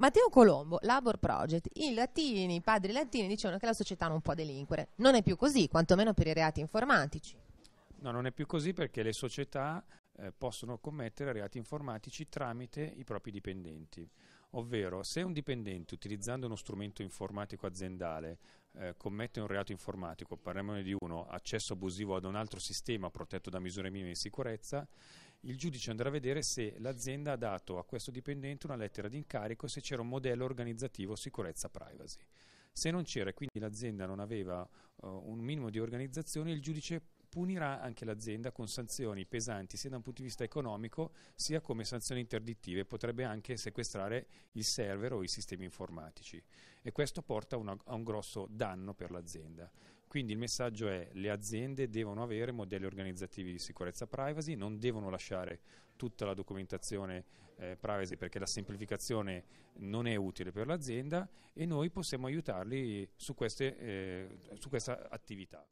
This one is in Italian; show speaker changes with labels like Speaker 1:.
Speaker 1: Matteo Colombo, Labor Project, i latini, i padri latini dicevano che la società non può delinquere. Non è più così, quantomeno per i reati informatici.
Speaker 2: No, non è più così perché le società eh, possono commettere reati informatici tramite i propri dipendenti. Ovvero, se un dipendente utilizzando uno strumento informatico aziendale eh, commette un reato informatico, parliamone di uno, accesso abusivo ad un altro sistema protetto da misure minime di sicurezza, il giudice andrà a vedere se l'azienda ha dato a questo dipendente una lettera di incarico e se c'era un modello organizzativo sicurezza privacy. Se non c'era e quindi l'azienda non aveva uh, un minimo di organizzazione, il giudice punirà anche l'azienda con sanzioni pesanti sia da un punto di vista economico sia come sanzioni interdittive, potrebbe anche sequestrare il server o i sistemi informatici e questo porta a un grosso danno per l'azienda. Quindi il messaggio è le aziende devono avere modelli organizzativi di sicurezza privacy, non devono lasciare tutta la documentazione eh, privacy perché la semplificazione non è utile per l'azienda e noi possiamo aiutarli su, queste, eh, su questa attività.